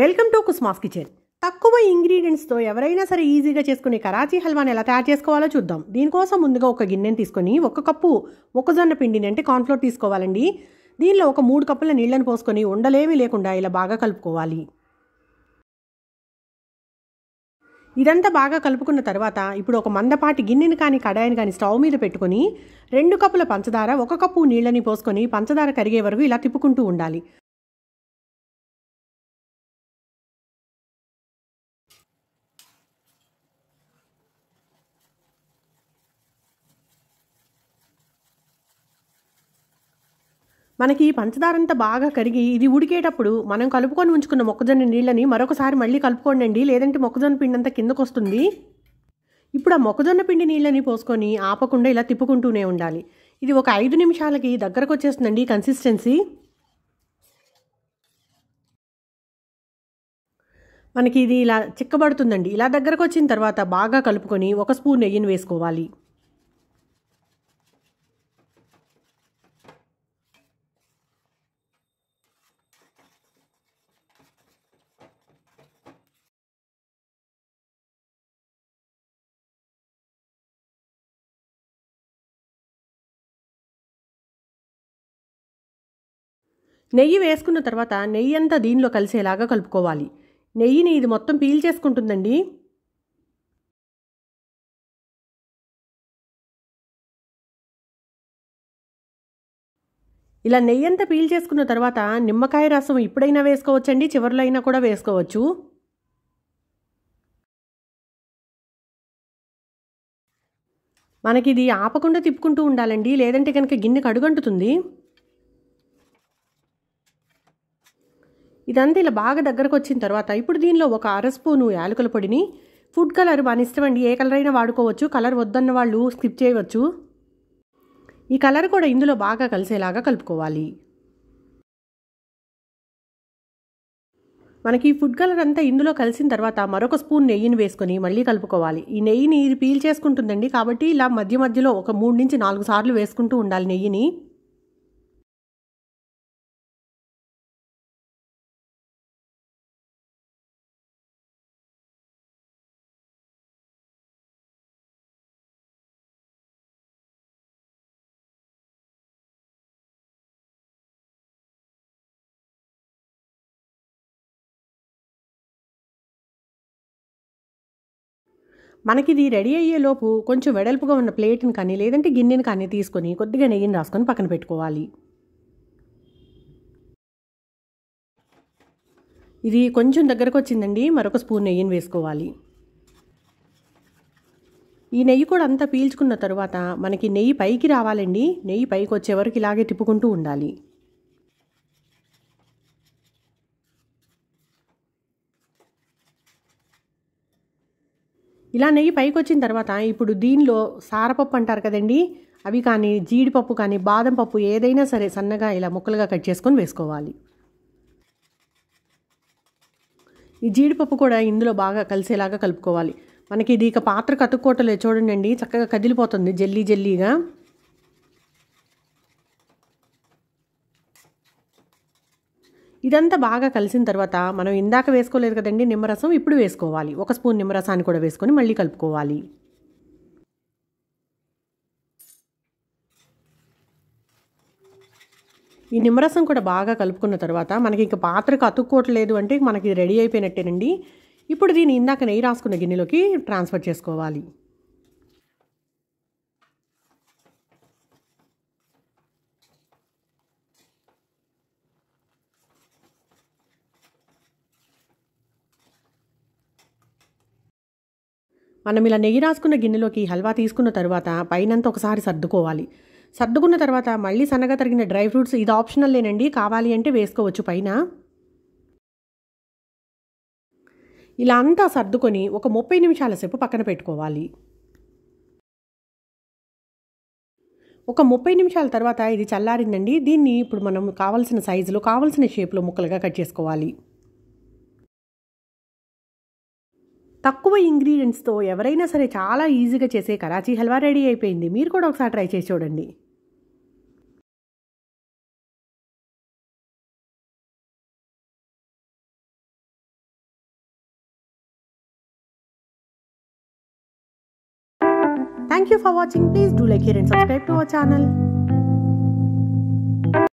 Welcome to కుస్మాస్ kitchen తక్కువ ఇంగ్రీడియంట్స్తో ఎవరైనా సరే ఈజీగా చేసుకునే కరాచీ హల్వాని ఎలా తయారు చేసుకోవాలో చూద్దాం దీనికోసం ముందుగా ఒక గిన్నెని తీసుకొని ఒక కప్పు మొక్కజొన్న పిండిని అంటే కార్న్ఫ్లోర్ తీసుకోవాలండి దీనిలో ఒక మూడు కప్పుల నీళ్లను పోసుకొని ఉండలేమీ లేకుండా ఇలా బాగా కలుపుకోవాలి ఇదంతా బాగా కలుపుకున్న తర్వాత ఇప్పుడు ఒక మందపాటి గిన్నెని కానీ కడాయిని కానీ స్టవ్ మీద పెట్టుకొని రెండు కప్పుల పంచదార ఒక కప్పు నీళ్ళని పోసుకొని పంచదార కరిగే వరకు ఇలా తిప్పుకుంటూ ఉండాలి మనకి పంచదారంతా బాగా కరిగి ఇది ఉడికేటప్పుడు మనం కలుపుకొని ఉంచుకున్న మొక్కజొన్న నీళ్ళని మరొకసారి మళ్ళీ కలుపుకోండి లేదంటే మొక్కజొన్న పిండి అంతా కిందకొస్తుంది ఇప్పుడు ఆ మొక్కజొన్న పిండి నీళ్ళని పోసుకొని ఆపకుండా ఇలా తిప్పుకుంటూనే ఉండాలి ఇది ఒక ఐదు నిమిషాలకి దగ్గరకు వచ్చేస్తుందండి కన్సిస్టెన్సీ మనకి ఇది ఇలా చిక్కబడుతుందండి ఇలా దగ్గరకు వచ్చిన తర్వాత బాగా కలుపుకొని ఒక స్పూన్ నెయ్యిని వేసుకోవాలి నెయ్యి వేసుకున్న తర్వాత నెయ్యి అంతా దీనిలో కలిసేలాగా కలుపుకోవాలి నెయ్యిని ఇది మొత్తం పీల్ చేసుకుంటుందండి ఇలా నెయ్యి అంతా పీల్ చేసుకున్న తర్వాత నిమ్మకాయ రసం ఇప్పుడైనా వేసుకోవచ్చండి చివరిలో అయినా కూడా వేసుకోవచ్చు మనకి ఇది ఆపకుండా తిప్పుకుంటూ ఉండాలండి లేదంటే కనుక గిన్నె కడుగంటుతుంది ఇదంతా ఇలా బాగా దగ్గరకు వచ్చిన తర్వాత ఇప్పుడు దీనిలో ఒక అర స్పూను యాలకుల పొడిని ఫుడ్ కలర్ మన ఇష్టం అండి ఏ కలర్ అయినా వాడుకోవచ్చు కలర్ వద్దన్న వాళ్ళు స్కిప్ చేయవచ్చు ఈ కలర్ కూడా ఇందులో బాగా కలిసేలాగా కలుపుకోవాలి మనకి ఫుడ్ కలర్ అంతా ఇందులో కలిసిన తర్వాత మరొక స్పూన్ నెయ్యిని వేసుకొని మళ్ళీ కలుపుకోవాలి ఈ నెయ్యిని ఇది పీల్ చేసుకుంటుందండి కాబట్టి ఇలా మధ్య మధ్యలో ఒక మూడు నుంచి నాలుగు సార్లు వేసుకుంటూ ఉండాలి నెయ్యిని మనకిది రెడీ అయ్యేలోపు కొంచెం వెడల్పుగా ఉన్న ప్లేట్ని కానీ లేదంటే గిన్నెని కానీ తీసుకొని కొద్దిగా నెయ్యిని రాసుకొని పక్కన పెట్టుకోవాలి ఇది కొంచెం దగ్గరకు వచ్చిందండి మరొక స్పూన్ నెయ్యిని వేసుకోవాలి ఈ నెయ్యి కూడా అంతా పీల్చుకున్న తర్వాత మనకి నెయ్యి పైకి రావాలండి నెయ్యి పైకి వచ్చే వరకు ఇలాగే తిప్పుకుంటూ ఉండాలి ఇలా నెయ్యి పైకి వచ్చిన తర్వాత ఇప్పుడు దీనిలో సారపప్పు అంటారు కదండి అవి కానీ జీడిపప్పు కానీ బాదం పప్పు ఏదైనా సరే సన్నగా ఇలా ముక్కలుగా కట్ చేసుకొని వేసుకోవాలి ఈ జీడిపప్పు కూడా ఇందులో బాగా కలిసేలాగా కలుపుకోవాలి మనకి ఇది ఇక పాత్ర కతుక్కోటలే చూడండి చక్కగా కదిలిపోతుంది జల్లీ జల్లీగా ఇదంతా బాగా కలిసిన తర్వాత మనం ఇందాక వేసుకోలేదు కదండి నిమ్మరసం ఇప్పుడు వేసుకోవాలి ఒక స్పూన్ నిమ్మరసాన్ని కూడా వేసుకొని మళ్ళీ కలుపుకోవాలి ఈ నిమ్మరసం కూడా బాగా కలుపుకున్న తర్వాత మనకి ఇంకా పాత్రకు అతుక్కోవట్లేదు అంటే మనకి రెడీ అయిపోయినట్టేనండి ఇప్పుడు దీన్ని ఇందాక నెయ్యి రాసుకున్న గిన్నెలోకి ట్రాన్స్ఫర్ చేసుకోవాలి మనం ఇలా నెయ్యి రాసుకున్న గిన్నెలోకి హల్వా తీసుకున్న తర్వాత పైనంత ఒకసారి సర్దుకోవాలి సర్దుకున్న తర్వాత మళ్ళీ సన్నగా తరిగిన డ్రై ఫ్రూట్స్ ఇది ఆప్షనల్ లేనండి కావాలి అంటే వేసుకోవచ్చు పైన ఇలా అంతా సర్దుకొని ఒక ముప్పై నిమిషాల సేపు పక్కన పెట్టుకోవాలి ఒక ముప్పై నిమిషాల తర్వాత ఇది చల్లారిందండి దీన్ని ఇప్పుడు మనం కావాల్సిన సైజులో కావాల్సిన షేప్లో ముక్కలుగా కట్ చేసుకోవాలి తక్కువ ఇంగ్రీడియంట్స్తో ఎవరైనా సరే చాలా ఈజీగా చేసే కరాచీ హల్వా రెడీ అయిపోయింది మీరు కూడా ఒకసారి ట్రై చేసి చూడండి Thank you for watching. Please do like, share and subscribe to our channel.